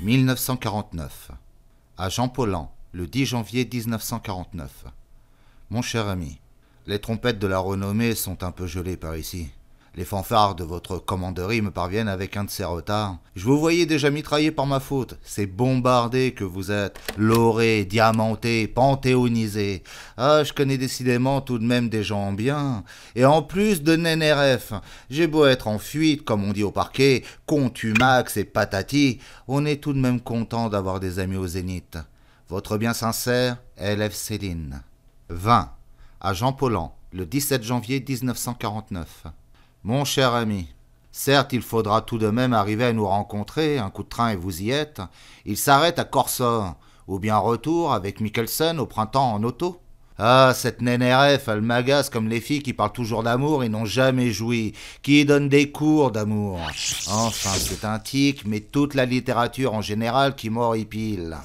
1949. À Jean Paulhan, le 10 janvier 1949. Mon cher ami, les trompettes de la renommée sont un peu gelées par ici. Les fanfares de votre commanderie me parviennent avec un de ces retards. Je vous voyais déjà mitraillé par ma faute. C'est bombardé que vous êtes, lauré, diamanté, panthéonisé. Ah, je connais décidément tout de même des gens bien. Et en plus de NNRF, j'ai beau être en fuite, comme on dit au parquet, contumax et patati, on est tout de même content d'avoir des amis au zénith. Votre bien sincère, L.F. Céline. 20. À Jean Paulan, le 17 janvier 1949. Mon cher ami, certes il faudra tout de même arriver à nous rencontrer, un coup de train et vous y êtes. Il s'arrête à Corso, ou bien retour avec Mikkelsen au printemps en auto. Ah, cette NNRF, elle m'agace comme les filles qui parlent toujours d'amour et n'ont jamais joui, qui donnent des cours d'amour. Enfin, c'est un tic, mais toute la littérature en général qui m'horripile.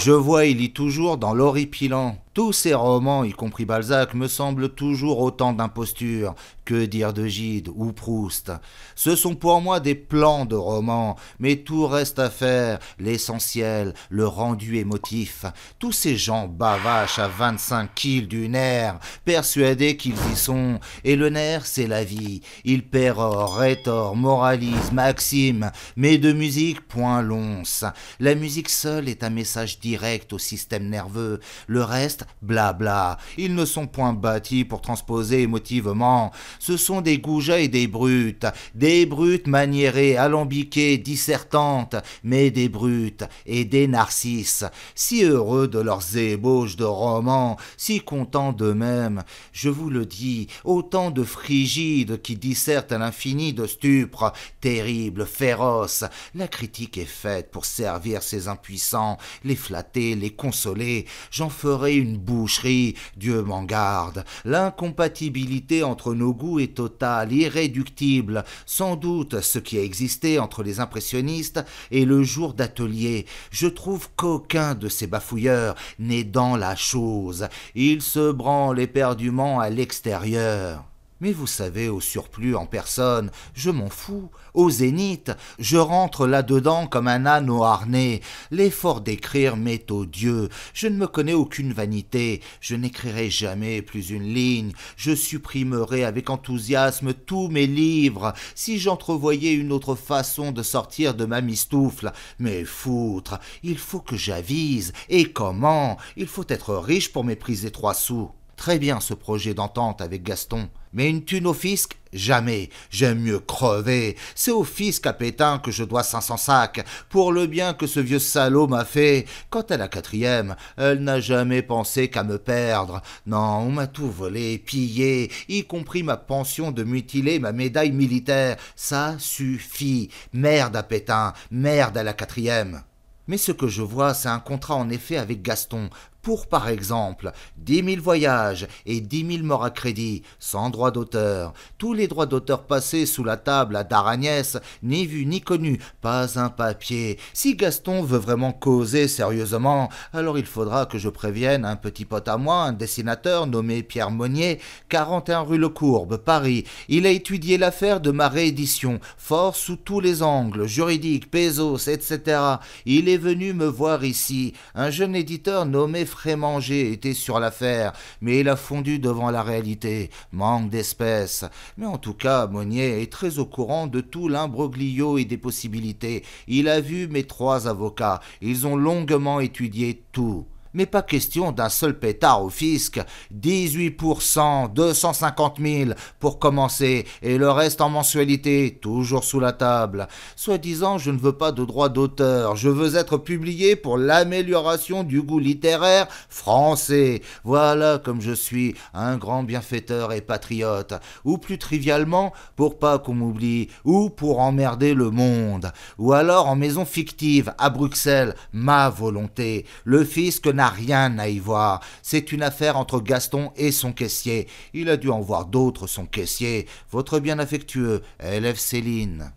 Je vois, il lit toujours dans l'horripilant. Tous ces romans, y compris Balzac, me semblent toujours autant d'impostures, que dire de Gide ou Proust. Ce sont pour moi des plans de romans, mais tout reste à faire, l'essentiel, le rendu émotif. Tous ces gens bavachent à 25 kilos du nerf, persuadés qu'ils y sont, et le nerf c'est la vie. Ils pérorent, rétorent, moralisent, maxime, mais de musique, point l'once. La musique seule est un message direct au système nerveux, le reste blabla. Ils ne sont point bâtis pour transposer émotivement. Ce sont des goujats et des brutes, des brutes maniérées, alambiquées, dissertantes, mais des brutes et des narcisses, si heureux de leurs ébauches de romans, si contents d'eux-mêmes. Je vous le dis, autant de frigides qui dissertent à l'infini de stupres, terribles, féroces. La critique est faite pour servir ces impuissants, les flatter, les consoler. J'en ferai une boucherie, Dieu m'en garde. L'incompatibilité entre nos goûts est totale, irréductible. Sans doute ce qui a existé entre les impressionnistes et le jour d'atelier. Je trouve qu'aucun de ces bafouilleurs n'est dans la chose. Il se branle éperdument à l'extérieur. Mais vous savez, au surplus, en personne, je m'en fous. Au zénith, je rentre là-dedans comme un âne au harnais. L'effort d'écrire m'est odieux. Je ne me connais aucune vanité. Je n'écrirai jamais plus une ligne. Je supprimerai avec enthousiasme tous mes livres si j'entrevoyais une autre façon de sortir de ma mistoufle. Mais foutre, il faut que j'avise. Et comment Il faut être riche pour mépriser trois sous. Très bien ce projet d'entente avec Gaston. Mais une thune au fisc Jamais. J'aime mieux crever. C'est au fisc à Pétain que je dois 500 sacs, pour le bien que ce vieux salaud m'a fait. Quant à la quatrième, elle n'a jamais pensé qu'à me perdre. Non, on m'a tout volé, pillé, y compris ma pension de mutiler ma médaille militaire. Ça suffit. Merde à Pétain, merde à la quatrième. Mais ce que je vois, c'est un contrat en effet avec Gaston, pour par exemple 10 000 voyages et 10 000 morts à crédit, sans droit d'auteur, tous les droits d'auteur passés sous la table à Daragnès, ni vu ni connu, pas un papier. Si Gaston veut vraiment causer sérieusement, alors il faudra que je prévienne un petit pote à moi, un dessinateur nommé Pierre Monnier, 41 rue Lecourbe, Paris. Il a étudié l'affaire de ma réédition, fort sous tous les angles, juridiques, pesos, etc. Il est venu me voir ici, un jeune éditeur nommé frais-manger était sur l'affaire, mais il a fondu devant la réalité. Manque d'espèces. Mais en tout cas, Monnier est très au courant de tout l'imbroglio et des possibilités. Il a vu mes trois avocats. Ils ont longuement étudié tout mais pas question d'un seul pétard au fisc. 18%, 250 000 pour commencer, et le reste en mensualité, toujours sous la table. Soi-disant, je ne veux pas de droit d'auteur, je veux être publié pour l'amélioration du goût littéraire français. Voilà comme je suis un grand bienfaiteur et patriote, ou plus trivialement, pour pas qu'on m'oublie, ou pour emmerder le monde, ou alors en maison fictive, à Bruxelles, ma volonté. Le fisc n'a rien à y voir. C'est une affaire entre Gaston et son caissier. Il a dû en voir d'autres, son caissier. Votre bien affectueux, élève Céline.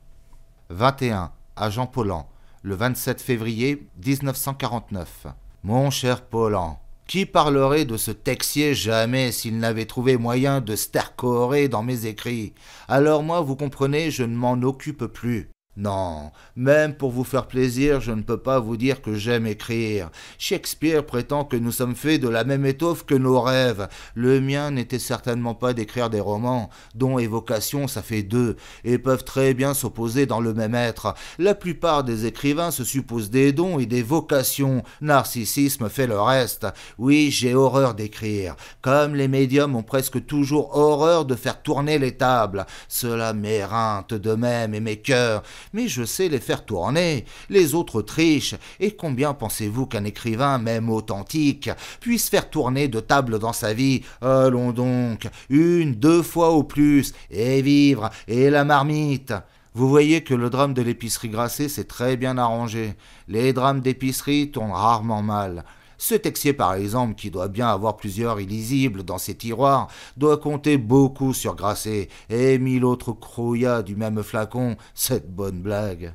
21. À Jean Paulan, le 27 février 1949. Mon cher Paulan, qui parlerait de ce texier jamais s'il n'avait trouvé moyen de stercorer dans mes écrits Alors moi, vous comprenez, je ne m'en occupe plus. Non, même pour vous faire plaisir, je ne peux pas vous dire que j'aime écrire. Shakespeare prétend que nous sommes faits de la même étoffe que nos rêves. Le mien n'était certainement pas d'écrire des romans, dont évocation ça fait deux, et peuvent très bien s'opposer dans le même être. La plupart des écrivains se supposent des dons et des vocations. Narcissisme fait le reste. Oui, j'ai horreur d'écrire, comme les médiums ont presque toujours horreur de faire tourner les tables. Cela m'éreinte de même et mes cœurs mais je sais les faire tourner. Les autres trichent, et combien pensez-vous qu'un écrivain, même authentique, puisse faire tourner de table dans sa vie Allons donc, une, deux fois au plus, et vivre, et la marmite. Vous voyez que le drame de l'épicerie grassée s'est très bien arrangé. Les drames d'épicerie tournent rarement mal. Ce texier, par exemple, qui doit bien avoir plusieurs illisibles dans ses tiroirs, doit compter beaucoup sur Grasset et mille autres crouillas du même flacon, cette bonne blague.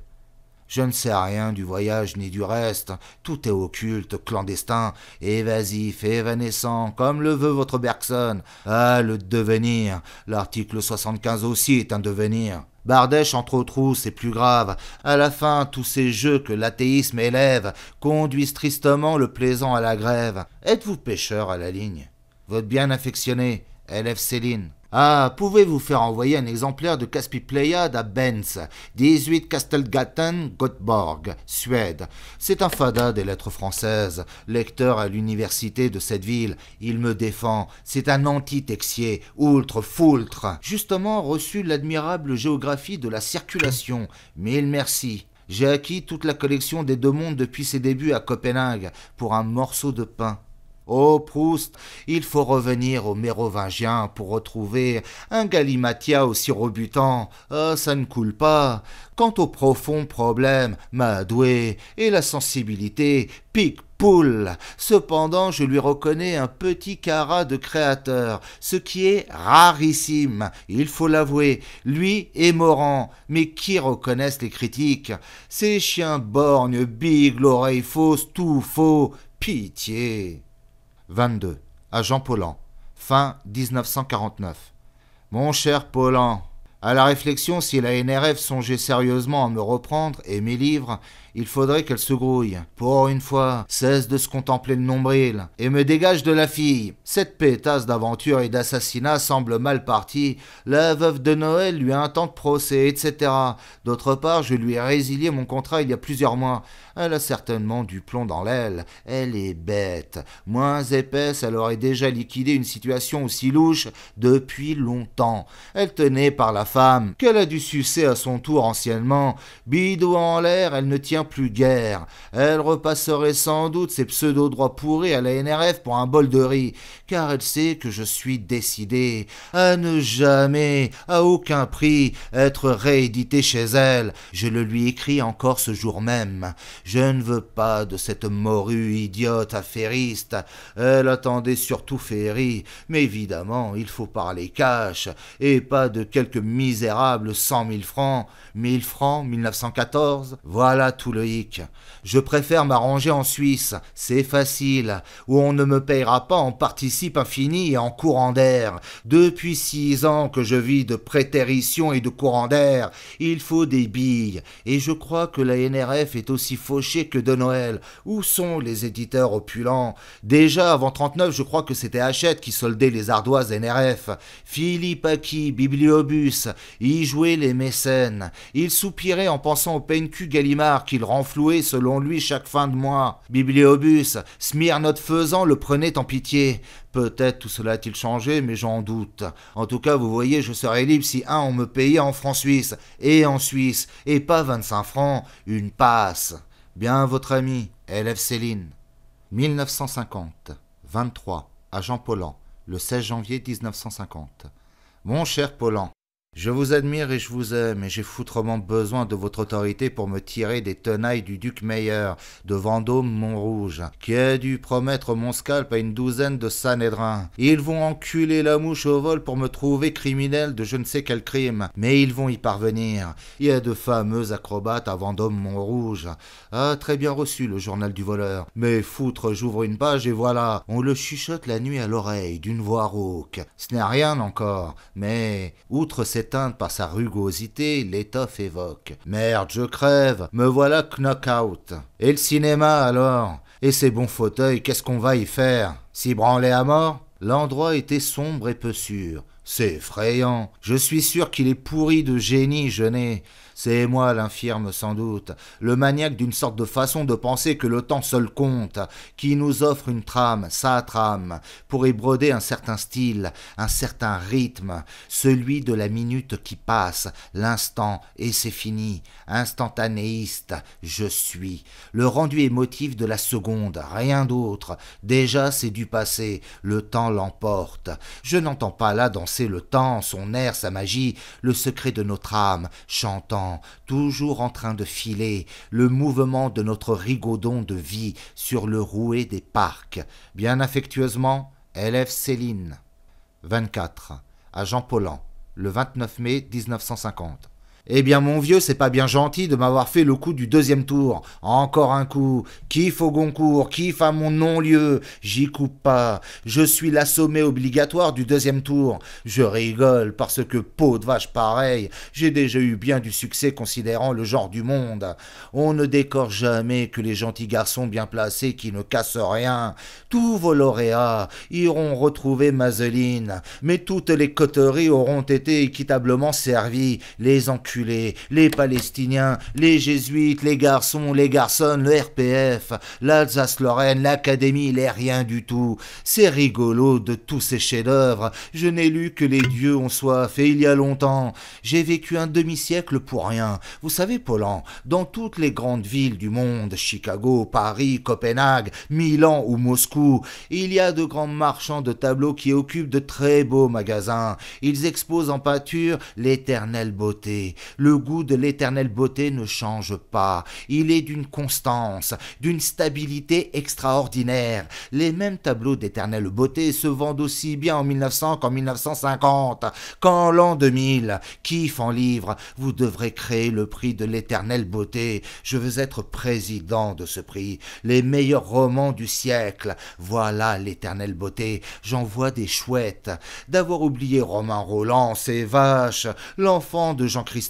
Je ne sais rien du voyage ni du reste, tout est occulte, clandestin, évasif, évanescent, comme le veut votre Bergson. Ah, le devenir L'article 75 aussi est un devenir. Bardèche entre autres, c'est plus grave. À la fin, tous ces jeux que l'athéisme élève conduisent tristement le plaisant à la grève. Êtes-vous pêcheur à la ligne Votre bien affectionné, élève Céline. Ah, pouvez-vous faire envoyer un exemplaire de Caspi Pleiade à Benz, 18 Castelgatten, Göteborg, Suède. C'est un fada des lettres françaises, lecteur à l'université de cette ville. Il me défend, c'est un anti-texier, outre, foultre. Justement reçu l'admirable géographie de la circulation. Mille merci. J'ai acquis toute la collection des deux mondes depuis ses débuts à Copenhague, pour un morceau de pain. Oh Proust, il faut revenir aux Mérovingiens pour retrouver un Galimatia aussi rebutant. Ah, ça ne coule pas. Quant au profond problème, Madoué et la sensibilité, pique poule. Cependant, je lui reconnais un petit cara de créateur, ce qui est rarissime, il faut l'avouer. Lui est morant. mais qui reconnaissent les critiques Ces chiens borgnes, big oreilles fausses, tout faux, pitié. 22, à Jean Paulan, fin 1949. Mon cher Paulan, à la réflexion si la NRF songeait sérieusement à me reprendre et mes livres, il faudrait qu'elle se grouille, pour une fois, cesse de se contempler le nombril, et me dégage de la fille. Cette pétasse d'aventure et d'assassinat semble mal partie, la veuve de Noël lui a procès, etc. D'autre part, je lui ai résilié mon contrat il y a plusieurs mois. Elle a certainement du plomb dans l'aile, elle est bête. Moins épaisse, elle aurait déjà liquidé une situation aussi louche depuis longtemps. Elle tenait par la femme, qu'elle a dû sucer à son tour anciennement. Bidou en l'air, elle ne tient plus guère. Elle repasserait sans doute ses pseudo-droits pourris à la NRF pour un bol de riz, car elle sait que je suis décidé à ne jamais, à aucun prix, être réédité chez elle. Je le lui écris encore ce jour même. Je ne veux pas de cette morue idiote affairiste. Elle attendait surtout Ferry, mais évidemment, il faut parler cash, et pas de quelques misérables cent mille francs. Mille francs, 1914, voilà tout loïc Je préfère m'arranger en Suisse, c'est facile, où on ne me payera pas en participe infini et en courant d'air. Depuis six ans que je vis de prétérition et de courant d'air, il faut des billes, et je crois que la NRF est aussi fauchée que de Noël. Où sont les éditeurs opulents Déjà avant 39, je crois que c'était Hachette qui soldait les ardoises NRF. Philippe Aki, bibliobus, y jouait les mécènes. Il soupirait en pensant au PNQ Gallimard qui renfloué renflouait selon lui chaque fin de mois. Bibliobus, Smyrnote faisant, le prenait en pitié. Peut-être tout cela a-t-il changé, mais j'en doute. En tout cas, vous voyez, je serais libre si, un, on me payait en francs suisses, et en Suisse, et pas 25 francs, une passe. Bien, votre ami, élève Céline. 1950, 23, à Jean Paulan, le 16 janvier 1950. Mon cher Paulan, je vous admire et je vous aime, et j'ai foutrement besoin de votre autorité pour me tirer des tenailles du duc Meyer de Vendôme-Montrouge, qui a dû promettre mon scalp à une douzaine de sanédrins. Ils vont enculer la mouche au vol pour me trouver criminel de je ne sais quel crime, mais ils vont y parvenir. Il y a de fameux acrobates à Vendôme-Montrouge. Ah, très bien reçu le journal du voleur. Mais foutre, j'ouvre une page et voilà, on le chuchote la nuit à l'oreille d'une voix rauque. Ce n'est rien encore, mais outre ces éteinte par sa rugosité, l'étoffe évoque. Merde, je crève, me voilà knock-out. Et le cinéma alors Et ces bons fauteuils, qu'est-ce qu'on va y faire S'y branler à mort L'endroit était sombre et peu sûr. C'est effrayant. Je suis sûr qu'il est pourri de génie, je n'ai... C'est moi l'infirme sans doute, le maniaque d'une sorte de façon de penser que le temps seul compte, qui nous offre une trame, sa trame, pour y broder un certain style, un certain rythme, celui de la minute qui passe, l'instant, et c'est fini, instantanéiste, je suis, le rendu émotif de la seconde, rien d'autre, déjà c'est du passé, le temps l'emporte, je n'entends pas là danser le temps, son air, sa magie, le secret de notre âme, chantant, toujours en train de filer, le mouvement de notre rigodon de vie sur le rouet des parcs. Bien affectueusement, élève Céline. 24. À Jean Paulan, le 29 mai 1950. Eh bien mon vieux, c'est pas bien gentil de m'avoir fait le coup du deuxième tour. Encore un coup. Kiff au Goncourt, kiff à mon non-lieu. J'y coupe pas. Je suis l'assommé obligatoire du deuxième tour. Je rigole parce que peau de vache pareille, j'ai déjà eu bien du succès considérant le genre du monde. On ne décore jamais que les gentils garçons bien placés qui ne cassent rien. Tous vos lauréats iront retrouver Mazeline, mais toutes les coteries auront été équitablement servies. Les enculés les Palestiniens, les Jésuites, les garçons, les garçonnes, le RPF, l'Alsace-Lorraine, l'Académie, les rien du tout. C'est rigolo de tous ces chefs-d'œuvre. Je n'ai lu que les dieux ont soif et il y a longtemps. J'ai vécu un demi-siècle pour rien. Vous savez, Paulan, dans toutes les grandes villes du monde, Chicago, Paris, Copenhague, Milan ou Moscou, il y a de grands marchands de tableaux qui occupent de très beaux magasins. Ils exposent en peinture l'éternelle beauté. Le goût de l'éternelle beauté ne change pas. Il est d'une constance, d'une stabilité extraordinaire. Les mêmes tableaux d'éternelle beauté se vendent aussi bien en 1900 qu'en 1950, qu'en l'an 2000. Kiff en livre, vous devrez créer le prix de l'éternelle beauté. Je veux être président de ce prix. Les meilleurs romans du siècle. Voilà l'éternelle beauté. J'en vois des chouettes. D'avoir oublié Romain Roland, c'est vache. L'enfant de Jean-Christophe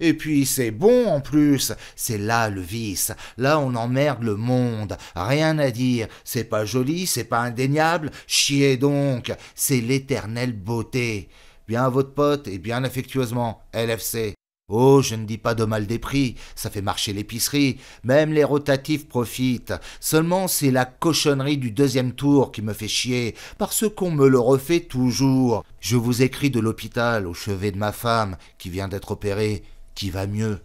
et puis c'est bon en plus. C'est là le vice. Là on emmerde le monde. Rien à dire. C'est pas joli, c'est pas indéniable. Chiez donc. C'est l'éternelle beauté. Bien à votre pote et bien affectueusement, LFC. Oh, je ne dis pas de mal des prix, ça fait marcher l'épicerie, même les rotatifs profitent. Seulement, c'est la cochonnerie du deuxième tour qui me fait chier, parce qu'on me le refait toujours. Je vous écris de l'hôpital au chevet de ma femme, qui vient d'être opérée, qui va mieux.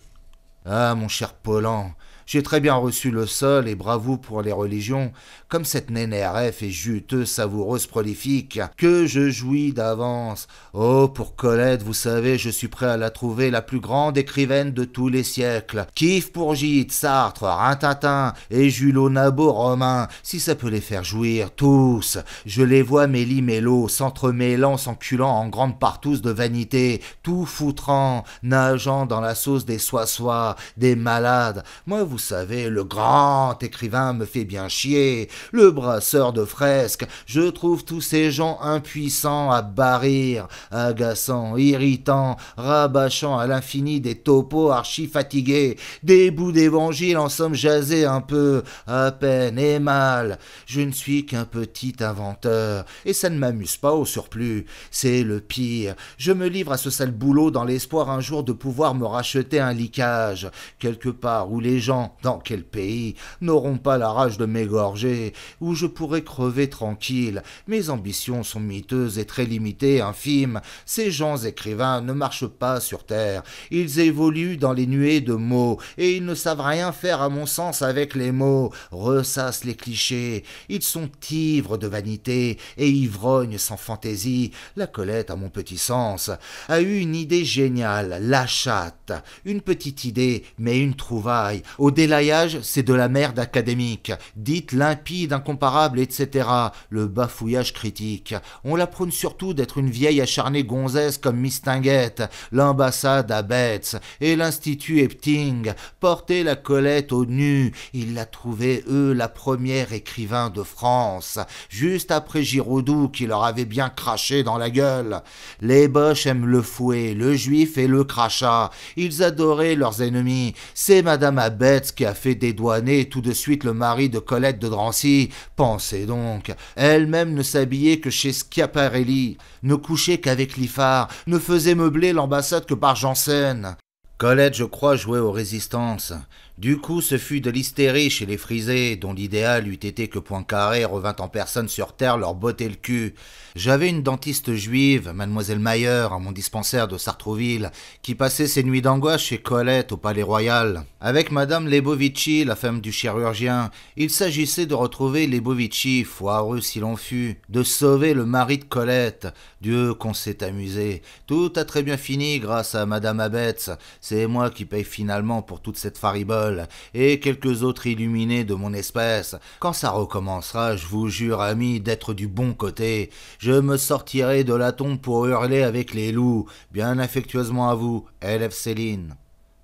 Ah, mon cher Paulan j'ai très bien reçu le sol et bravo pour les religions, comme cette RF et juteuse, savoureuse, prolifique, que je jouis d'avance. Oh, pour Colette, vous savez, je suis prêt à la trouver la plus grande écrivaine de tous les siècles. Kiff pour Gide, Sartre, Rintintin et Julot Nabo Romain, si ça peut les faire jouir, tous. Je les vois mêlés, mélo s'entremêlant, s'enculant en grande tous de vanité, tout foutrant, nageant dans la sauce des sois-sois, des malades. Moi, vous savez, le grand écrivain me fait bien chier, le brasseur de fresques, je trouve tous ces gens impuissants à barrir, agaçants, irritants, rabâchant à l'infini des topos archi-fatigués, des bouts d'évangile en somme jasés un peu, à peine et mal. Je ne suis qu'un petit inventeur, et ça ne m'amuse pas au surplus, c'est le pire. Je me livre à ce sale boulot dans l'espoir un jour de pouvoir me racheter un liquage, quelque part où les gens dans quel pays, n'auront pas la rage de m'égorger, où je pourrais crever tranquille. Mes ambitions sont miteuses et très limitées, infimes. Ces gens écrivains ne marchent pas sur terre. Ils évoluent dans les nuées de mots, et ils ne savent rien faire à mon sens avec les mots, ressassent les clichés. Ils sont ivres de vanité et ivrognes sans fantaisie. La Colette, à mon petit sens, a eu une idée géniale, la chatte. Une petite idée, mais une trouvaille. Au délaillage, c'est de la merde académique, Dites limpide, incomparable, etc. Le bafouillage critique. On la prône surtout d'être une vieille acharnée gonzesse comme Mistinguette, l'ambassade à Betz et l'Institut Epting. Porter la Colette au nu, ils la trouvaient, eux, la première écrivain de France, juste après Giraudoux qui leur avait bien craché dans la gueule. Les Boches aiment le fouet, le juif et le crachat. Ils adoraient leurs ennemis. C'est Madame Abetz « Ce qui a fait dédouaner tout de suite le mari de Colette de Drancy. Pensez donc, elle-même ne s'habillait que chez Schiaparelli, ne couchait qu'avec Liffard, ne faisait meubler l'ambassade que par Janssen. Colette, je crois, jouait aux résistances. Du coup, ce fut de l'hystérie chez les frisés, dont l'idéal eût été que Poincaré revint en personne sur Terre leur botter le cul. J'avais une dentiste juive, mademoiselle Mayer, à mon dispensaire de Sartrouville, qui passait ses nuits d'angoisse chez Colette au Palais Royal. Avec madame Lebovici, la femme du chirurgien, il s'agissait de retrouver Lebovici, foireux si l'on fut, de sauver le mari de Colette. Dieu qu'on s'est amusé. Tout a très bien fini grâce à madame Abetz. C'est moi qui paye finalement pour toute cette faribole et quelques autres illuminés de mon espèce. Quand ça recommencera, je vous jure, ami, d'être du bon côté. Je me sortirai de la tombe pour hurler avec les loups. Bien affectueusement à vous, élève Céline.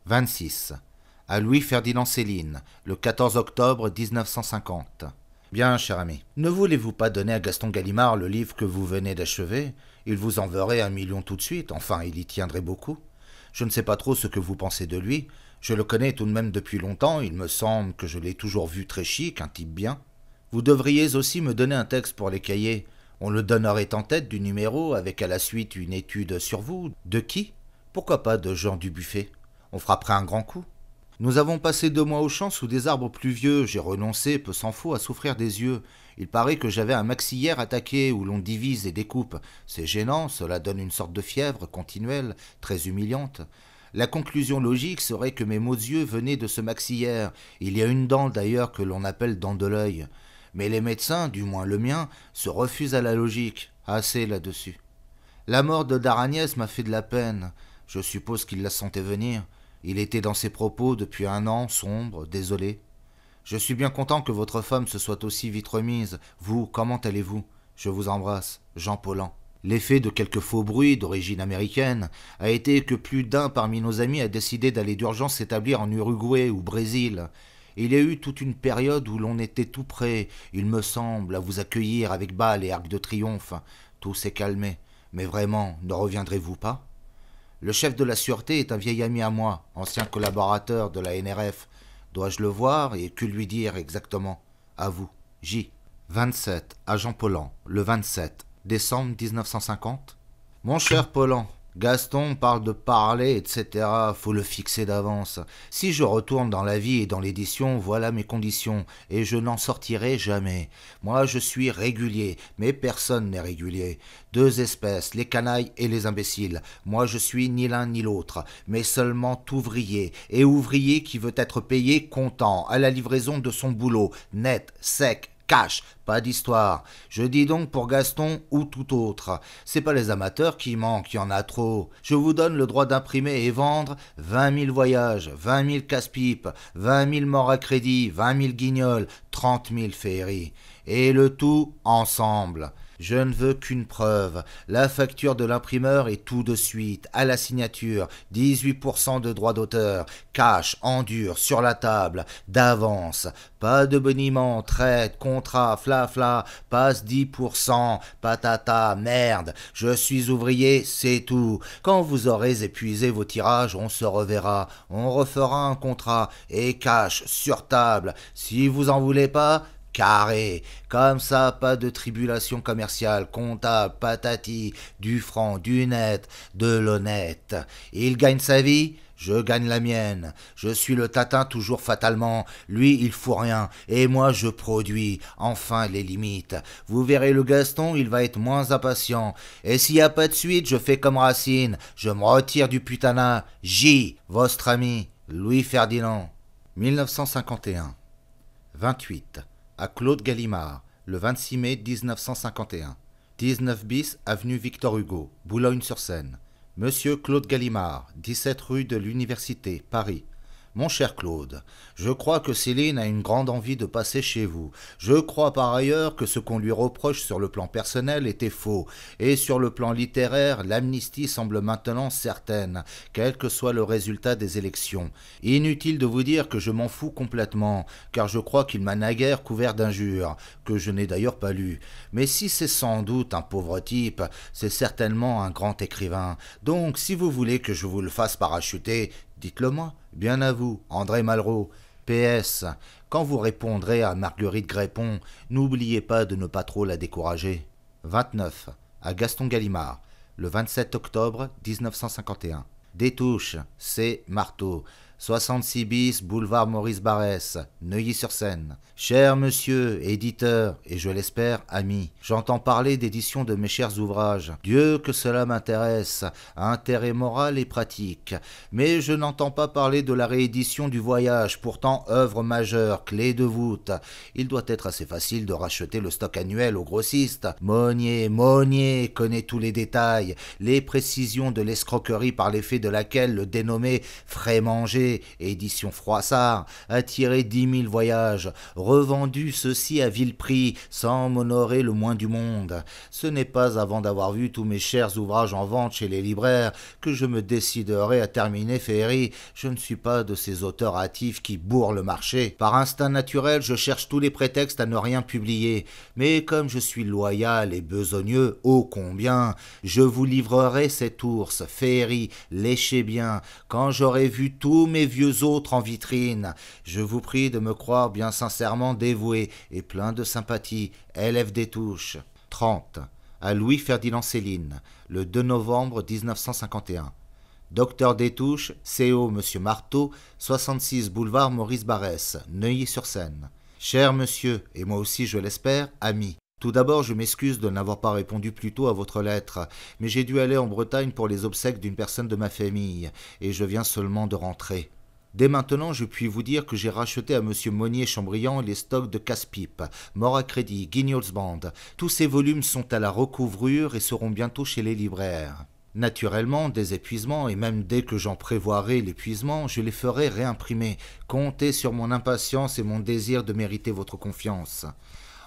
26. À Louis-Ferdinand Céline, le 14 octobre 1950. Bien, cher ami, ne voulez-vous pas donner à Gaston Gallimard le livre que vous venez d'achever Il vous enverrait un million tout de suite, enfin, il y tiendrait beaucoup. Je ne sais pas trop ce que vous pensez de lui, je le connais tout de même depuis longtemps, il me semble que je l'ai toujours vu très chic, un type bien. Vous devriez aussi me donner un texte pour les cahiers. On le donnerait en tête du numéro, avec à la suite une étude sur vous. De qui Pourquoi pas de Jean Dubuffet On frapperait un grand coup. Nous avons passé deux mois au champ sous des arbres pluvieux. J'ai renoncé, peu s'en faut, à souffrir des yeux. Il paraît que j'avais un maxillaire attaqué où l'on divise et découpe. C'est gênant, cela donne une sorte de fièvre continuelle, très humiliante. La conclusion logique serait que mes maux yeux venaient de ce maxillaire. Il y a une dent d'ailleurs que l'on appelle dent de l'œil. Mais les médecins, du moins le mien, se refusent à la logique. Assez là-dessus. La mort de Daragnès m'a fait de la peine. Je suppose qu'il la sentait venir. Il était dans ses propos depuis un an, sombre, désolé. Je suis bien content que votre femme se soit aussi vite remise. Vous, comment allez-vous Je vous embrasse. Jean Paulan. L'effet de quelques faux bruits d'origine américaine a été que plus d'un parmi nos amis a décidé d'aller d'urgence s'établir en Uruguay ou Brésil. Il y a eu toute une période où l'on était tout prêt, il me semble, à vous accueillir avec balles et arcs de triomphe. Tout s'est calmé. Mais vraiment, ne reviendrez-vous pas Le chef de la sûreté est un vieil ami à moi, ancien collaborateur de la NRF. Dois-je le voir et que lui dire exactement À vous, J. 27, agent paulan le 27, décembre 1950 Mon cher Paulan, Gaston parle de parler, etc. Faut le fixer d'avance. Si je retourne dans la vie et dans l'édition, voilà mes conditions, et je n'en sortirai jamais. Moi, je suis régulier, mais personne n'est régulier. Deux espèces, les canailles et les imbéciles. Moi, je suis ni l'un ni l'autre, mais seulement ouvrier, et ouvrier qui veut être payé content, à la livraison de son boulot, net, sec, cash, pas d'histoire. Je dis donc pour Gaston ou tout autre. C'est pas les amateurs qui manquent, il y en a trop. Je vous donne le droit d'imprimer et vendre 20 000 voyages, 20 000 casse-pipes, 20 000 morts à crédit, 20 000 guignols, 30 000 féeries. Et le tout ensemble. Je ne veux qu'une preuve. La facture de l'imprimeur est tout de suite, à la signature, 18% de droit d'auteur, cash, en dur, sur la table, d'avance. Pas de boniment, traite, contrat, fla-fla, passe 10%, patata, merde. Je suis ouvrier, c'est tout. Quand vous aurez épuisé vos tirages, on se reverra. On refera un contrat, et cash, sur table. Si vous en voulez pas, carré. Comme ça, pas de tribulation commerciale, comptable, patati, du franc, du net, de l'honnête. Il gagne sa vie, je gagne la mienne. Je suis le tatin toujours fatalement. Lui, il fout rien. Et moi, je produis. Enfin, les limites. Vous verrez le Gaston, il va être moins impatient. Et s'il n'y a pas de suite, je fais comme Racine. Je me retire du putana. J. Votre ami, Louis Ferdinand. 1951. 28 à Claude Gallimard, le 26 mai 1951, 19 bis avenue Victor Hugo, Boulogne-sur-Seine. Monsieur Claude Gallimard, 17 rue de l'Université, Paris, mon cher Claude, je crois que Céline a une grande envie de passer chez vous. Je crois par ailleurs que ce qu'on lui reproche sur le plan personnel était faux, et sur le plan littéraire, l'amnistie semble maintenant certaine, quel que soit le résultat des élections. Inutile de vous dire que je m'en fous complètement, car je crois qu'il m'a naguère couvert d'injures, que je n'ai d'ailleurs pas lues. Mais si c'est sans doute un pauvre type, c'est certainement un grand écrivain. Donc si vous voulez que je vous le fasse parachuter, Dites-le moi, bien à vous, André Malraux. PS, quand vous répondrez à Marguerite Grépon, n'oubliez pas de ne pas trop la décourager. 29. À Gaston Gallimard, le 27 octobre 1951. Détouche, c'est Marteau. 66 bis boulevard Maurice Barrès, Neuilly-sur-Seine. Cher monsieur, éditeur, et je l'espère, ami, j'entends parler d'édition de mes chers ouvrages. Dieu que cela m'intéresse, intérêt moral et pratique. Mais je n'entends pas parler de la réédition du voyage, pourtant œuvre majeure, clé de voûte. Il doit être assez facile de racheter le stock annuel aux grossistes. Monnier, Monnier connaît tous les détails, les précisions de l'escroquerie par l'effet de laquelle le dénommé frais manger édition Froissart, attiré dix mille voyages, revendu ceci à vil prix, sans m'honorer le moins du monde. Ce n'est pas avant d'avoir vu tous mes chers ouvrages en vente chez les libraires que je me déciderai à terminer Ferry. Je ne suis pas de ces auteurs hâtifs qui bourrent le marché. Par instinct naturel, je cherche tous les prétextes à ne rien publier. Mais comme je suis loyal et besogneux, ô combien, je vous livrerai cet ours, Ferry, léchez bien, quand j'aurai vu tous mes vieux autres en vitrine. Je vous prie de me croire bien sincèrement dévoué et plein de sympathie, élève des touches. 30. À Louis-Ferdinand Céline, le 2 novembre 1951. Docteur touches CO e Monsieur Marteau, 66 boulevard Maurice Barrès, Neuilly-sur-Seine. Cher monsieur, et moi aussi je l'espère, ami, tout d'abord, je m'excuse de n'avoir pas répondu plus tôt à votre lettre, mais j'ai dû aller en Bretagne pour les obsèques d'une personne de ma famille, et je viens seulement de rentrer. Dès maintenant, je puis vous dire que j'ai racheté à M. monnier chambrian les stocks de Casse-Pipe, Mort à Crédit, Guignol's Band. Tous ces volumes sont à la recouvrure et seront bientôt chez les libraires. Naturellement, des épuisements, et même dès que j'en prévoirai l'épuisement, je les ferai réimprimer. Comptez sur mon impatience et mon désir de mériter votre confiance.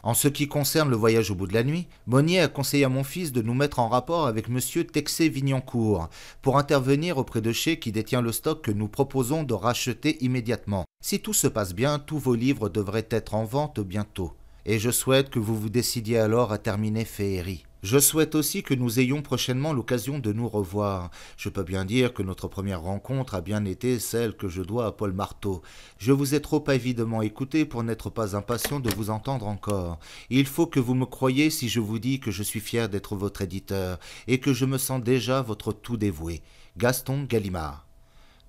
En ce qui concerne le voyage au bout de la nuit, Monnier a conseillé à mon fils de nous mettre en rapport avec M. Texé Vignancourt pour intervenir auprès de chez qui détient le stock que nous proposons de racheter immédiatement. Si tout se passe bien, tous vos livres devraient être en vente bientôt. Et je souhaite que vous vous décidiez alors à terminer Féerie. Je souhaite aussi que nous ayons prochainement l'occasion de nous revoir. Je peux bien dire que notre première rencontre a bien été celle que je dois à Paul Marteau. Je vous ai trop avidement écouté pour n'être pas impatient de vous entendre encore. Il faut que vous me croyez si je vous dis que je suis fier d'être votre éditeur et que je me sens déjà votre tout dévoué. Gaston Gallimard.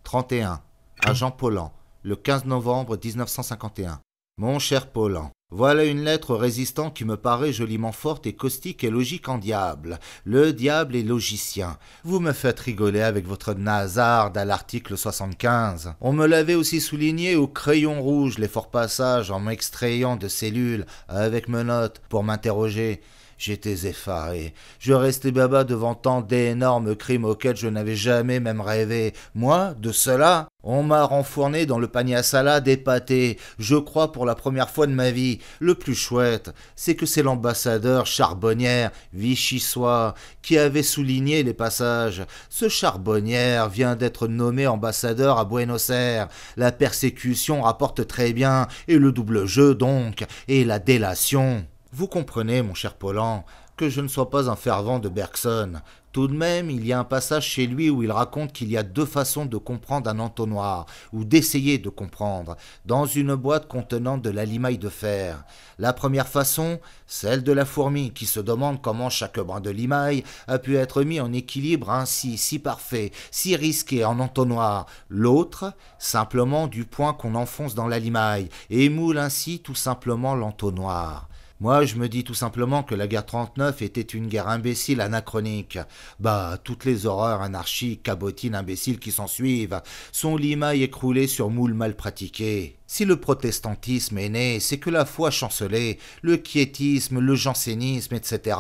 31. À Jean Paulan, le 15 novembre 1951. Mon cher Paulan, voilà une lettre résistante qui me paraît joliment forte et caustique et logique en diable. Le diable est logicien. Vous me faites rigoler avec votre nazarde à l'article 75. On me l'avait aussi souligné au crayon rouge les forts passages en m'extrayant de cellules avec menottes pour m'interroger. J'étais effaré. Je restais baba devant tant d'énormes crimes auxquels je n'avais jamais même rêvé. Moi, de cela On m'a renfourné dans le panier à salade épaté, je crois pour la première fois de ma vie. Le plus chouette, c'est que c'est l'ambassadeur Charbonnière, vichysois, qui avait souligné les passages. Ce Charbonnière vient d'être nommé ambassadeur à Buenos Aires. La persécution rapporte très bien, et le double jeu donc, et la délation. Vous comprenez, mon cher Paulan, que je ne sois pas un fervent de Bergson. Tout de même, il y a un passage chez lui où il raconte qu'il y a deux façons de comprendre un entonnoir, ou d'essayer de comprendre, dans une boîte contenant de la limaille de fer. La première façon, celle de la fourmi, qui se demande comment chaque brin de limaille a pu être mis en équilibre ainsi, si parfait, si risqué en entonnoir. L'autre, simplement du point qu'on enfonce dans la limaille, et moule ainsi tout simplement l'entonnoir. Moi, je me dis tout simplement que la guerre 39 était une guerre imbécile, anachronique. Bah, toutes les horreurs anarchiques, cabotines, imbéciles qui s'en suivent sont limailles écroulées sur moules mal pratiquées. Si le protestantisme est né, c'est que la foi chancelait, le quiétisme, le jansénisme, etc.,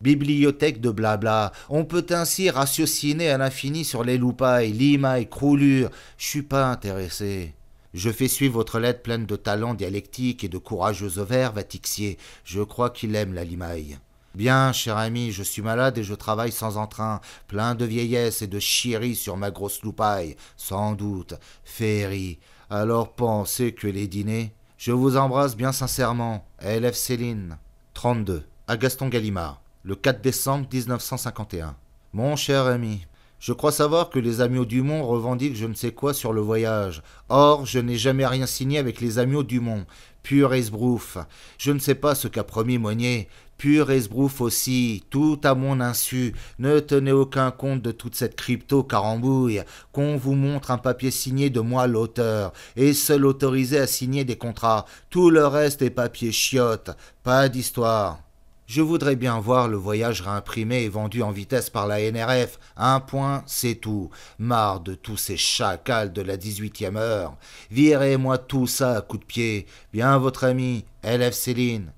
bibliothèque de blabla. On peut ainsi ratiociner à l'infini sur les loupailles, limailles, croulures. Je suis pas intéressé. Je fais suivre votre lettre pleine de talent dialectique et de courageux à Vatixier. Je crois qu'il aime la limaille. Bien, cher ami, je suis malade et je travaille sans entrain, plein de vieillesse et de chierie sur ma grosse loupaille, sans doute, féerie. Alors pensez que les dîners. Je vous embrasse bien sincèrement, LF Céline. 32. À Gaston Gallimard, le 4 décembre 1951. Mon cher ami, je crois savoir que les Amiaux Dumont revendiquent je ne sais quoi sur le voyage. Or, je n'ai jamais rien signé avec les Amiaux Dumont. Pur esbrouf. Je ne sais pas ce qu'a promis Monnier. Pur esbrouf aussi, tout à mon insu. Ne tenez aucun compte de toute cette crypto-carambouille. Qu'on vous montre un papier signé de moi l'auteur, et seul autorisé à signer des contrats. Tout le reste est papier chiotte. Pas d'histoire. Je voudrais bien voir le voyage réimprimé et vendu en vitesse par la NRF. Un point, c'est tout. Marre de tous ces chacals de la 18e heure. Virez-moi tout ça à coups de pied. Bien votre ami, LF Céline.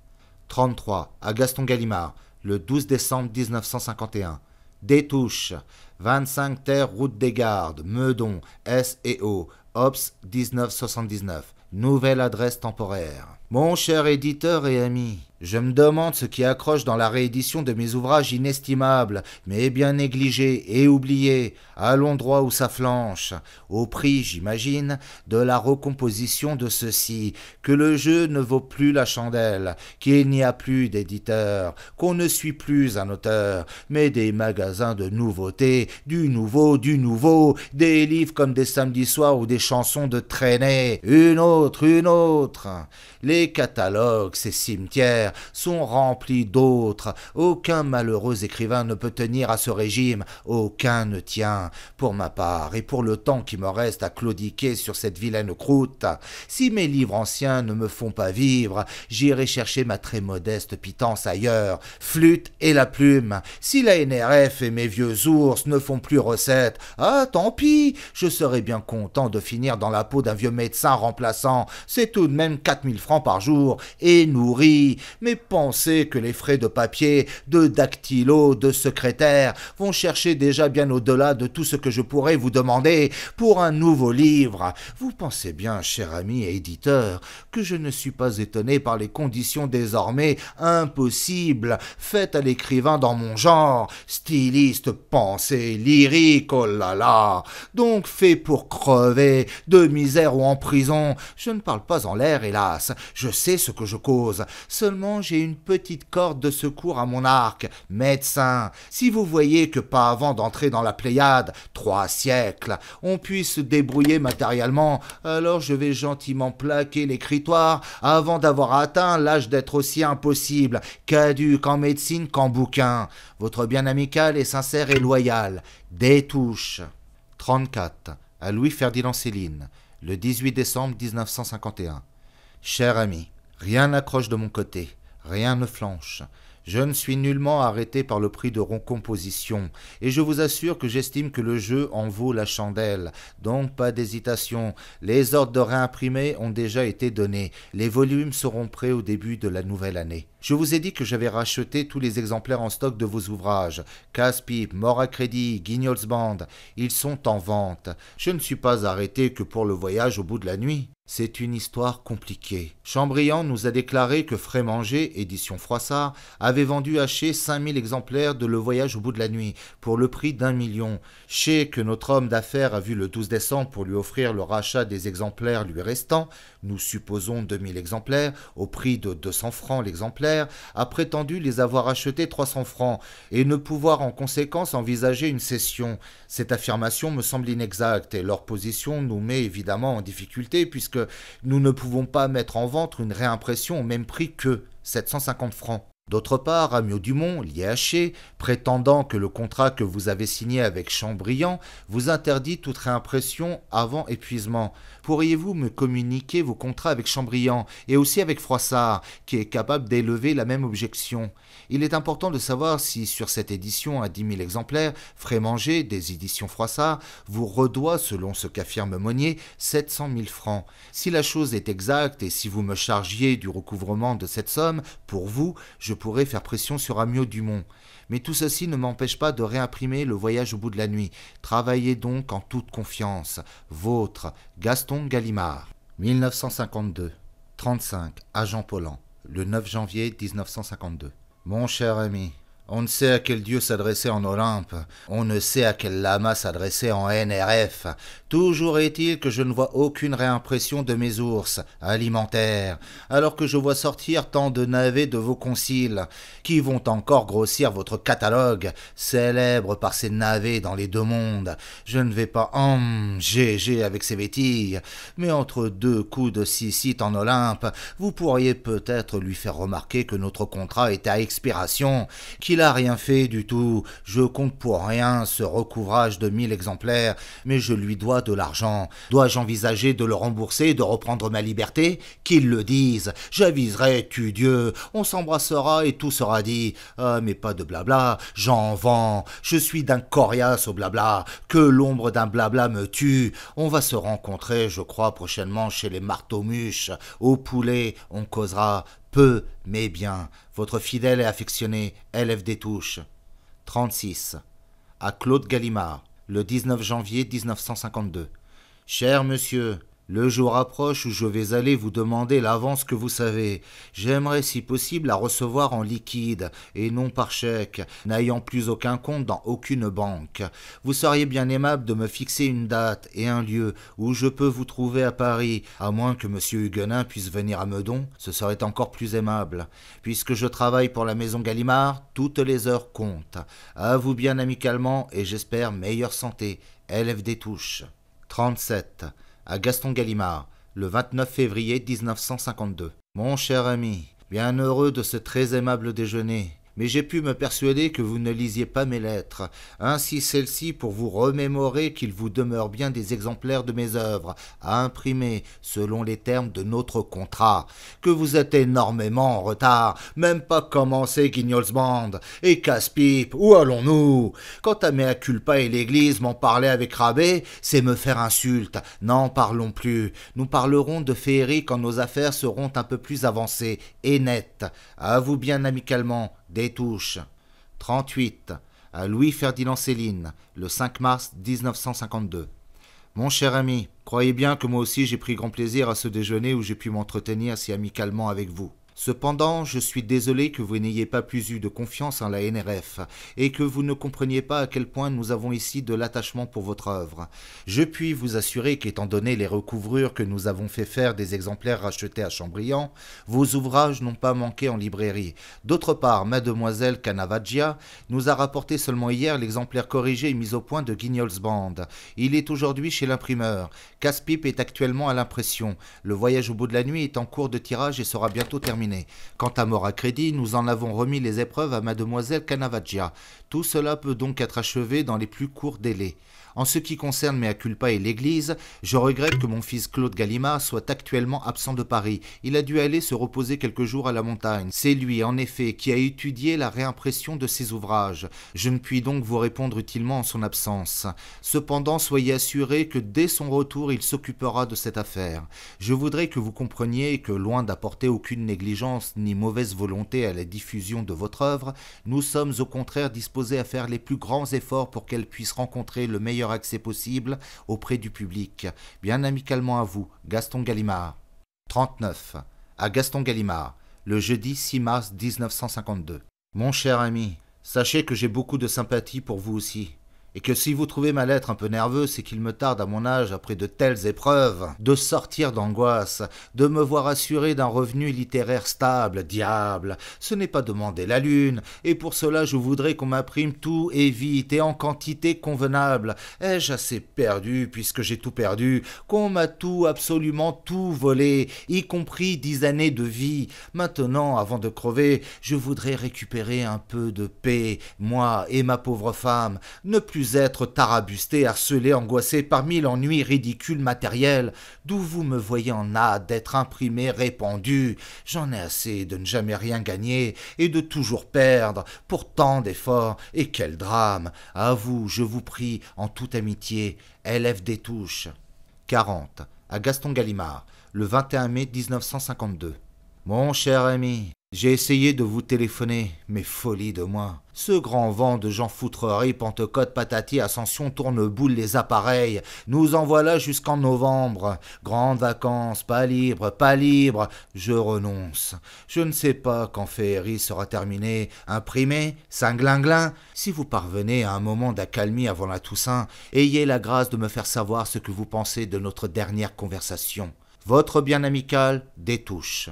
33, à Gaston Gallimard, le 12 décembre 1951. Détouche, 25 Terre Route des Gardes, Meudon, S Ops 1979. Nouvelle adresse temporaire. Mon cher éditeur et ami, je me demande ce qui accroche dans la réédition de mes ouvrages inestimables, mais bien négligés et oubliés, à l'endroit où ça flanche, au prix, j'imagine, de la recomposition de ceci que le jeu ne vaut plus la chandelle, qu'il n'y a plus d'éditeur, qu'on ne suit plus un auteur, mais des magasins de nouveautés, du nouveau, du nouveau, des livres comme des samedis soirs ou des chansons de traînée, une autre, une autre. Les catalogues, ces cimetières, sont remplis d'autres. Aucun malheureux écrivain ne peut tenir à ce régime, aucun ne tient. Pour ma part, et pour le temps qui me reste à claudiquer sur cette vilaine croûte, si mes livres anciens ne me font pas vivre, j'irai chercher ma très modeste pitance ailleurs, flûte et la plume. Si la NRF et mes vieux ours ne font plus recette, ah tant pis, je serai bien content de finir dans la peau d'un vieux médecin remplaçant. C'est tout de même 4000 francs par jour et nourri mais pensez que les frais de papier, de dactylo, de secrétaire vont chercher déjà bien au-delà de tout ce que je pourrais vous demander pour un nouveau livre. Vous pensez bien, cher ami éditeur, que je ne suis pas étonné par les conditions désormais impossibles faites à l'écrivain dans mon genre, styliste, pensée, lyrique, oh là là, donc fait pour crever, de misère ou en prison. Je ne parle pas en l'air, hélas, je sais ce que je cause, seulement j'ai une petite corde de secours à mon arc. Médecin, si vous voyez que pas avant d'entrer dans la Pléiade, trois siècles, on puisse se débrouiller matériellement, alors je vais gentiment plaquer l'écritoire avant d'avoir atteint l'âge d'être aussi impossible, caduque en médecine qu'en bouquin. Votre bien amical est sincère et loyal, des touches. 34. À Louis-Ferdinand Céline, le 18 décembre 1951. Cher ami, rien n'accroche de mon côté. Rien ne flanche. Je ne suis nullement arrêté par le prix de recomposition, et je vous assure que j'estime que le jeu en vaut la chandelle. Donc pas d'hésitation, les ordres de réimprimer ont déjà été donnés, les volumes seront prêts au début de la nouvelle année. Je vous ai dit que j'avais racheté tous les exemplaires en stock de vos ouvrages. Casse-pipe, Mort crédit, Guignol's Ils sont en vente. Je ne suis pas arrêté que pour le voyage au bout de la nuit. C'est une histoire compliquée. Chambriand nous a déclaré que Frémanger, édition Froissart, avait vendu à Chez 5000 exemplaires de Le Voyage au bout de la nuit, pour le prix d'un million. Chez, que notre homme d'affaires a vu le 12 décembre pour lui offrir le rachat des exemplaires lui restants, nous supposons 2000 exemplaires, au prix de 200 francs l'exemplaire, a prétendu les avoir achetés 300 francs et ne pouvoir en conséquence envisager une cession. Cette affirmation me semble inexacte et leur position nous met évidemment en difficulté puisque nous ne pouvons pas mettre en vente une réimpression au même prix que 750 francs. D'autre part, Amio Dumont, l'IHE, prétendant que le contrat que vous avez signé avec chambriand vous interdit toute réimpression avant épuisement. Pourriez-vous me communiquer vos contrats avec Chambriand et aussi avec Froissart, qui est capable d'élever la même objection Il est important de savoir si, sur cette édition à 10 000 exemplaires, Manger, des éditions Froissart, vous redoit, selon ce qu'affirme Monnier, 700 000 francs. Si la chose est exacte et si vous me chargiez du recouvrement de cette somme, pour vous, je je pourrais faire pression sur Amio Dumont. Mais tout ceci ne m'empêche pas de réimprimer le voyage au bout de la nuit. Travaillez donc en toute confiance. Votre Gaston Gallimard. 1952. 35. Agent Polan. Le 9 janvier 1952. Mon cher ami, on ne sait à quel dieu s'adresser en Olympe, on ne sait à quel lama s'adresser en NRF. Toujours est-il que je ne vois aucune réimpression de mes ours alimentaires, alors que je vois sortir tant de navets de vos conciles, qui vont encore grossir votre catalogue, célèbre par ses navets dans les deux mondes. Je ne vais pas en hum, avec ces bêtises, mais entre deux coups de sissite en Olympe, vous pourriez peut-être lui faire remarquer que notre contrat est à expiration, qui « Il a rien fait du tout. Je compte pour rien ce recouvrage de mille exemplaires, mais je lui dois de l'argent. Dois-je envisager de le rembourser de reprendre ma liberté Qu'il le dise. J'aviserai, tu Dieu. On s'embrassera et tout sera dit. Ah, mais pas de blabla. J'en vends. Je suis d'un coriace au blabla. Que l'ombre d'un blabla me tue. On va se rencontrer, je crois, prochainement chez les marteaux muches. Au poulet, on causera peu, mais bien, votre fidèle et affectionné élève des touches. 36. À Claude Gallimard, le 19 janvier 1952. Cher monsieur, le jour approche où je vais aller vous demander l'avance que vous savez. J'aimerais si possible la recevoir en liquide et non par chèque, n'ayant plus aucun compte dans aucune banque. Vous seriez bien aimable de me fixer une date et un lieu où je peux vous trouver à Paris, à moins que M. Huguenin puisse venir à Meudon, ce serait encore plus aimable. Puisque je travaille pour la maison Gallimard, toutes les heures comptent. À vous bien amicalement et j'espère meilleure santé. LFD Touches. 37 à Gaston Gallimard, le 29 février 1952. Mon cher ami, bien heureux de ce très aimable déjeuner, mais j'ai pu me persuader que vous ne lisiez pas mes lettres, ainsi celle ci pour vous remémorer qu'il vous demeure bien des exemplaires de mes œuvres à imprimer selon les termes de notre contrat, que vous êtes énormément en retard, même pas commencé Guignolsband, et casse-pipe, où allons-nous Quant à mea culpa et l'Église m'en parler avec Rabé, c'est me faire insulte, n'en parlons plus, nous parlerons de féerie quand nos affaires seront un peu plus avancées et nettes. À vous bien amicalement, Touches, 38. À Louis-Ferdinand Céline, le 5 mars 1952. Mon cher ami, croyez bien que moi aussi j'ai pris grand plaisir à ce déjeuner où j'ai pu m'entretenir si amicalement avec vous. Cependant, je suis désolé que vous n'ayez pas plus eu de confiance en la NRF et que vous ne compreniez pas à quel point nous avons ici de l'attachement pour votre œuvre. Je puis vous assurer qu'étant donné les recouvrures que nous avons fait faire des exemplaires rachetés à Chambrian, vos ouvrages n'ont pas manqué en librairie. D'autre part, mademoiselle Canavaggia nous a rapporté seulement hier l'exemplaire corrigé et mis au point de Guignol's Band. Il est aujourd'hui chez l'imprimeur. Caspip est actuellement à l'impression. Le voyage au bout de la nuit est en cours de tirage et sera bientôt terminé. Quant à mort à crédit, nous en avons remis les épreuves à mademoiselle Canavaggia. Tout cela peut donc être achevé dans les plus courts délais. En ce qui concerne mea culpa et l'Église, je regrette que mon fils Claude Gallimard soit actuellement absent de Paris. Il a dû aller se reposer quelques jours à la montagne. C'est lui, en effet, qui a étudié la réimpression de ses ouvrages. Je ne puis donc vous répondre utilement en son absence. Cependant, soyez assurés que dès son retour, il s'occupera de cette affaire. Je voudrais que vous compreniez que, loin d'apporter aucune négligence ni mauvaise volonté à la diffusion de votre œuvre, nous sommes au contraire disposés à faire les plus grands efforts pour qu'elle puisse rencontrer le meilleur accès possible auprès du public. Bien amicalement à vous, Gaston Gallimard. 39. À Gaston Galimard, le jeudi 6 mars 1952. Mon cher ami, sachez que j'ai beaucoup de sympathie pour vous aussi et que si vous trouvez ma lettre un peu nerveuse, c'est qu'il me tarde à mon âge, après de telles épreuves, de sortir d'angoisse, de me voir assuré d'un revenu littéraire stable, diable, ce n'est pas demander la lune, et pour cela je voudrais qu'on m'imprime tout et vite, et en quantité convenable. Ai-je assez perdu, puisque j'ai tout perdu, qu'on m'a tout, absolument tout volé, y compris dix années de vie. Maintenant, avant de crever, je voudrais récupérer un peu de paix, moi et ma pauvre femme, ne plus être tarabusté, harcelé, angoissé par mille ennuis ridicules matériels, d'où vous me voyez en hâte d'être imprimé, répandu. J'en ai assez de ne jamais rien gagner et de toujours perdre, pour tant d'efforts, et quel drame. À vous, je vous prie, en toute amitié, élève des touches. 40. À Gaston Gallimard, le 21 mai 1952. Mon cher ami, j'ai essayé de vous téléphoner, mais folie de moi. Ce grand vent de Jean Foutrerie, Pentecôte, Patati, Ascension, boule les appareils. Nous en voilà jusqu'en novembre. Grandes vacances, pas libre, pas libre. Je renonce. Je ne sais pas quand Féerie sera terminé. Imprimé, cinglinglin. Si vous parvenez à un moment d'accalmie avant la Toussaint, ayez la grâce de me faire savoir ce que vous pensez de notre dernière conversation. Votre bien amical, Détouche.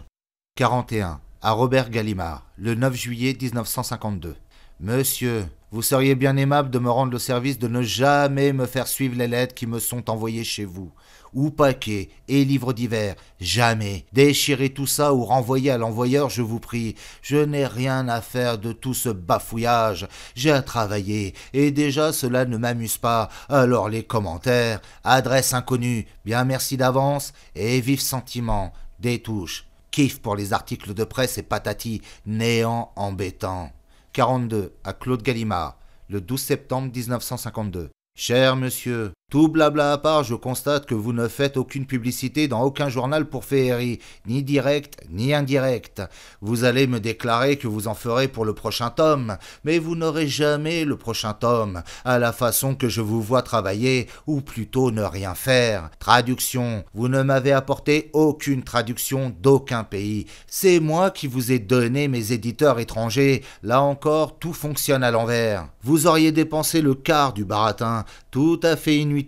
41 à Robert Gallimard, le 9 juillet 1952. Monsieur, vous seriez bien aimable de me rendre le service de ne jamais me faire suivre les lettres qui me sont envoyées chez vous, ou paquets et livres divers, jamais. Déchirez tout ça ou renvoyez à l'envoyeur, je vous prie. Je n'ai rien à faire de tout ce bafouillage. J'ai à travailler, et déjà cela ne m'amuse pas. Alors les commentaires, adresse inconnue, bien merci d'avance, et vif sentiment, des touches. Kiff pour les articles de presse et patati, néant embêtant. 42 à Claude Gallimard, le 12 septembre 1952. Cher monsieur, tout blabla à part, je constate que vous ne faites aucune publicité dans aucun journal pour Féerie, ni direct, ni indirect. Vous allez me déclarer que vous en ferez pour le prochain tome, mais vous n'aurez jamais le prochain tome, à la façon que je vous vois travailler, ou plutôt ne rien faire. Traduction. Vous ne m'avez apporté aucune traduction d'aucun pays. C'est moi qui vous ai donné mes éditeurs étrangers. Là encore, tout fonctionne à l'envers. Vous auriez dépensé le quart du baratin, tout à fait inutile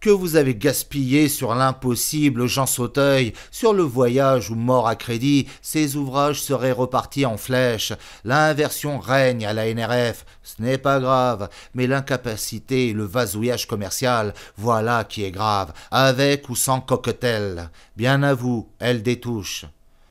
que vous avez gaspillé sur l'impossible Jean Sauteuil, sur le voyage ou mort à crédit, ces ouvrages seraient repartis en flèche. L'inversion règne à la NRF, ce n'est pas grave, mais l'incapacité et le vasouillage commercial, voilà qui est grave, avec ou sans coquetel. Bien à vous, elle détouche.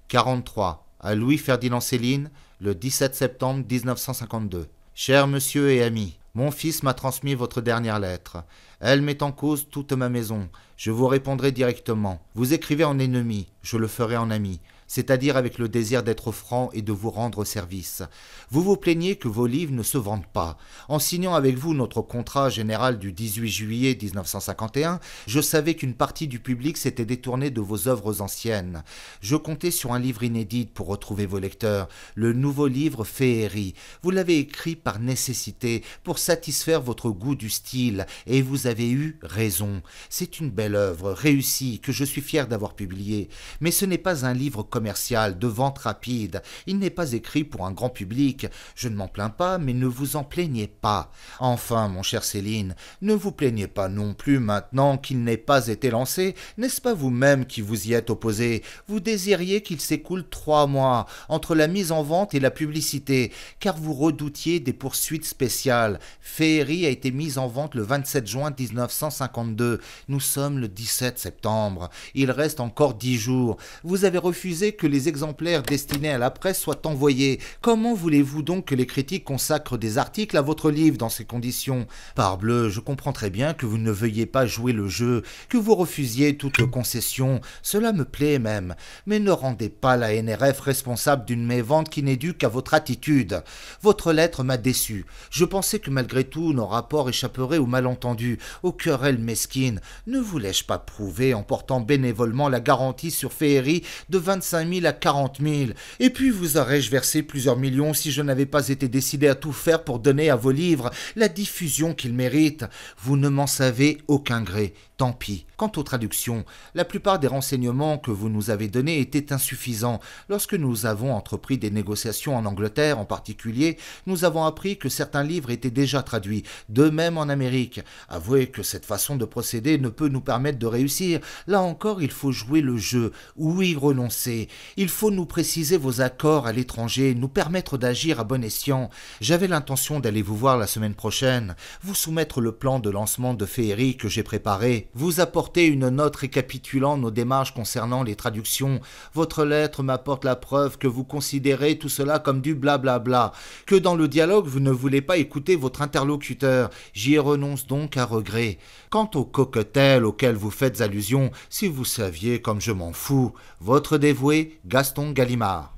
43. À Louis-Ferdinand Céline, le 17 septembre 1952. Cher monsieur et ami, mon fils m'a transmis votre dernière lettre. Elle met en cause toute ma maison. Je vous répondrai directement. Vous écrivez en ennemi, je le ferai en ami c'est-à-dire avec le désir d'être franc et de vous rendre service. Vous vous plaignez que vos livres ne se vendent pas. En signant avec vous notre contrat général du 18 juillet 1951, je savais qu'une partie du public s'était détournée de vos œuvres anciennes. Je comptais sur un livre inédit pour retrouver vos lecteurs, le nouveau livre Féerie. Vous l'avez écrit par nécessité, pour satisfaire votre goût du style, et vous avez eu raison. C'est une belle œuvre, réussie, que je suis fier d'avoir publiée. Mais ce n'est pas un livre comme commercial, de vente rapide. Il n'est pas écrit pour un grand public. Je ne m'en plains pas, mais ne vous en plaignez pas. Enfin, mon cher Céline, ne vous plaignez pas non plus maintenant qu'il n'ait pas été lancé. N'est-ce pas vous-même qui vous y êtes opposé Vous désiriez qu'il s'écoule trois mois entre la mise en vente et la publicité, car vous redoutiez des poursuites spéciales. Ferry a été mise en vente le 27 juin 1952. Nous sommes le 17 septembre. Il reste encore dix jours. Vous avez refusé que les exemplaires destinés à la presse soient envoyés. Comment voulez-vous donc que les critiques consacrent des articles à votre livre dans ces conditions Parbleu, je comprends très bien que vous ne veuillez pas jouer le jeu, que vous refusiez toute concession, cela me plaît même, mais ne rendez pas la NRF responsable d'une mévente qui n'est due qu'à votre attitude. Votre lettre m'a déçu. Je pensais que malgré tout nos rapports échapperaient aux malentendus, aux querelles mesquines. Ne voulais-je pas prouver en portant bénévolement la garantie sur Féerie de 25 mille à quarante mille Et puis vous aurais-je versé plusieurs millions si je n'avais pas été décidé à tout faire pour donner à vos livres la diffusion qu'ils méritent. Vous ne m'en savez aucun gré. Tant pis. Quant aux traductions, la plupart des renseignements que vous nous avez donnés étaient insuffisants. Lorsque nous avons entrepris des négociations en Angleterre en particulier, nous avons appris que certains livres étaient déjà traduits, de même en Amérique. Avouez que cette façon de procéder ne peut nous permettre de réussir. Là encore, il faut jouer le jeu, ou y renoncer. Il faut nous préciser vos accords à l'étranger, nous permettre d'agir à bon escient. J'avais l'intention d'aller vous voir la semaine prochaine, vous soumettre le plan de lancement de féerie que j'ai préparé vous apportez une note récapitulant nos démarches concernant les traductions. Votre lettre m'apporte la preuve que vous considérez tout cela comme du blablabla, bla que dans le dialogue vous ne voulez pas écouter votre interlocuteur. J'y renonce donc à regret. Quant au coquetel auquel vous faites allusion, si vous saviez comme je m'en fous, votre dévoué Gaston Gallimard.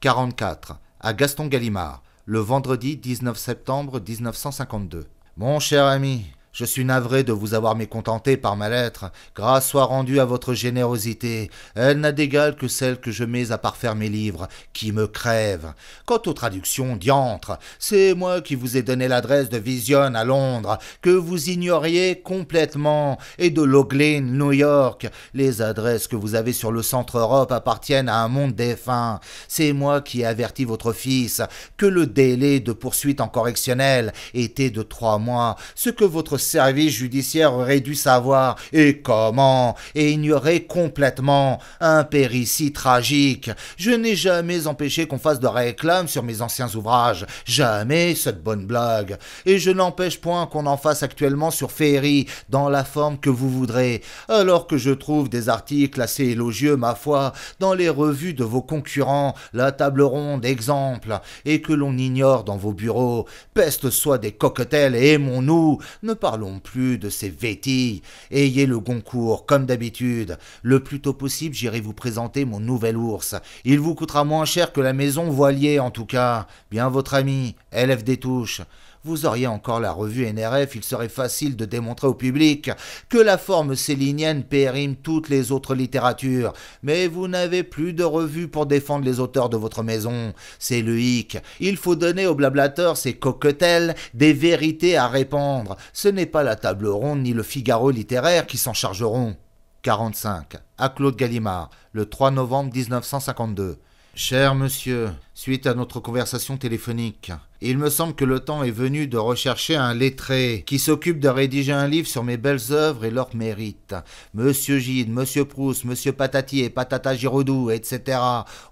44. À Gaston Gallimard, le vendredi 19 septembre 1952. Mon cher ami, je suis navré de vous avoir mécontenté par ma lettre. Grâce soit rendue à votre générosité. Elle n'a d'égal que celle que je mets à parfaire mes livres, qui me crèvent. Quant aux traductions, diantre, c'est moi qui vous ai donné l'adresse de Vision à Londres, que vous ignoriez complètement, et de Loglin, New York. Les adresses que vous avez sur le centre Europe appartiennent à un monde défunt. C'est moi qui ai averti votre fils que le délai de poursuite en correctionnel était de trois mois, ce que votre service judiciaire aurait dû savoir, et comment, et ignorer complètement un si tragique. Je n'ai jamais empêché qu'on fasse de réclames sur mes anciens ouvrages, jamais cette bonne blague, et je n'empêche point qu'on en fasse actuellement sur Ferry, dans la forme que vous voudrez, alors que je trouve des articles assez élogieux, ma foi, dans les revues de vos concurrents, la table ronde, exemple, et que l'on ignore dans vos bureaux. Peste soit des cocktails et aimons-nous, ne parle parlons plus de ces vétilles. Ayez le Goncourt, comme d'habitude. Le plus tôt possible, j'irai vous présenter mon nouvel ours. Il vous coûtera moins cher que la maison voilier, en tout cas. Bien votre ami, élève des touches vous auriez encore la revue NRF, il serait facile de démontrer au public que la forme célinienne périme toutes les autres littératures, mais vous n'avez plus de revue pour défendre les auteurs de votre maison. C'est le hic. Il faut donner aux blablateurs, ces coquetelles, des vérités à répandre. Ce n'est pas la table ronde ni le Figaro littéraire qui s'en chargeront. 45. À Claude Gallimard, le 3 novembre 1952. Cher monsieur, suite à notre conversation téléphonique. Il me semble que le temps est venu de rechercher un lettré qui s'occupe de rédiger un livre sur mes belles œuvres et leurs mérites. Monsieur Gide, Monsieur Proust, Monsieur Patati et Patata Giraudoux, etc.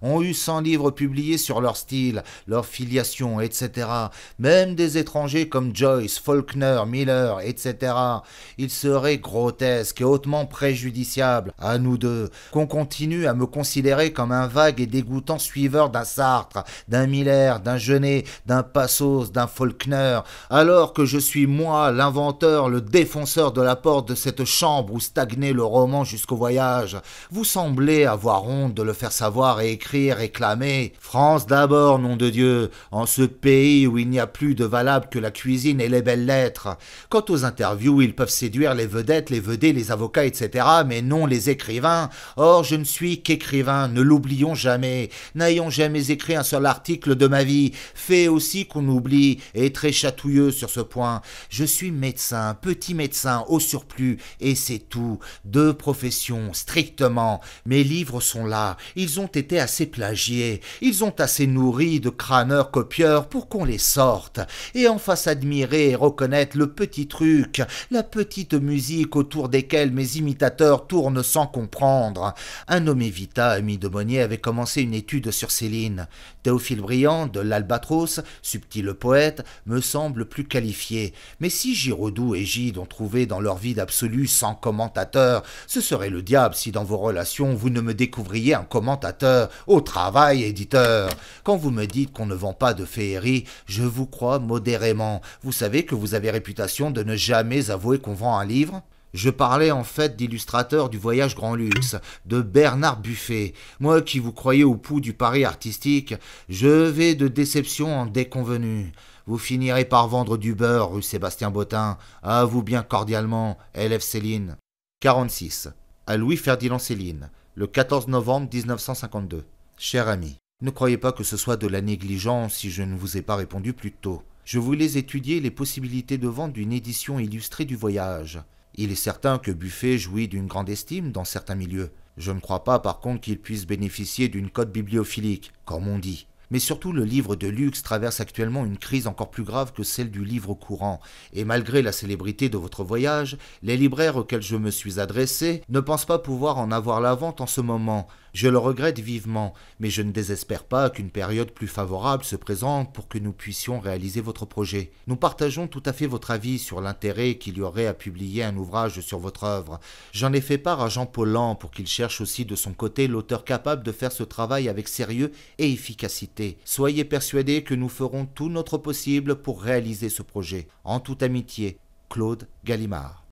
ont eu 100 livres publiés sur leur style, leur filiation, etc. Même des étrangers comme Joyce, Faulkner, Miller, etc. Il serait grotesque et hautement préjudiciable à nous deux qu'on continue à me considérer comme un vague et dégoûtant suiveur d'un Sartre d'un Miller, d'un Genet, d'un Passos, d'un Faulkner, alors que je suis moi l'inventeur, le défenseur de la porte de cette chambre où stagnait le roman jusqu'au voyage. Vous semblez avoir honte de le faire savoir et écrire et clamer. France d'abord, nom de Dieu, en ce pays où il n'y a plus de valable que la cuisine et les belles lettres. Quant aux interviews, ils peuvent séduire les vedettes, les vedets, les avocats, etc., mais non les écrivains. Or, je ne suis qu'écrivain, ne l'oublions jamais. N'ayons jamais écrit un sur l'article de ma vie, fait aussi qu'on oublie, et très chatouilleux sur ce point. Je suis médecin, petit médecin, au surplus, et c'est tout. Deux professions, strictement. Mes livres sont là, ils ont été assez plagiés, ils ont assez nourri de crâneurs copieurs pour qu'on les sorte, et en fasse admirer et reconnaître le petit truc, la petite musique autour desquelles mes imitateurs tournent sans comprendre. Un nommé Vita, ami de Monnier, avait commencé une étude sur Céline. Théophile Briand, de l'Albatros, subtil poète, me semble plus qualifié. Mais si Giraudoux et Gide ont trouvé dans leur vide absolu sans commentateur, ce serait le diable si dans vos relations vous ne me découvriez un commentateur. Au travail, éditeur Quand vous me dites qu'on ne vend pas de féerie, je vous crois modérément. Vous savez que vous avez réputation de ne jamais avouer qu'on vend un livre je parlais en fait d'illustrateur du voyage grand luxe, de Bernard Buffet. Moi qui vous croyais au pouls du pari artistique, je vais de déception en déconvenue. Vous finirez par vendre du beurre, rue Sébastien Bottin. À vous bien cordialement, élève Céline. 46. À Louis-Ferdinand Céline, le 14 novembre 1952. Cher ami, ne croyez pas que ce soit de la négligence si je ne vous ai pas répondu plus tôt. Je voulais étudier les possibilités de vente d'une édition illustrée du voyage. Il est certain que Buffet jouit d'une grande estime dans certains milieux. Je ne crois pas par contre qu'il puisse bénéficier d'une cote bibliophilique, comme on dit. Mais surtout, le livre de luxe traverse actuellement une crise encore plus grave que celle du livre courant, et malgré la célébrité de votre voyage, les libraires auxquels je me suis adressé ne pensent pas pouvoir en avoir la vente en ce moment, je le regrette vivement, mais je ne désespère pas qu'une période plus favorable se présente pour que nous puissions réaliser votre projet. Nous partageons tout à fait votre avis sur l'intérêt qu'il y aurait à publier un ouvrage sur votre œuvre. J'en ai fait part à Jean Paulan pour qu'il cherche aussi de son côté l'auteur capable de faire ce travail avec sérieux et efficacité. Soyez persuadés que nous ferons tout notre possible pour réaliser ce projet. En toute amitié, Claude Gallimard.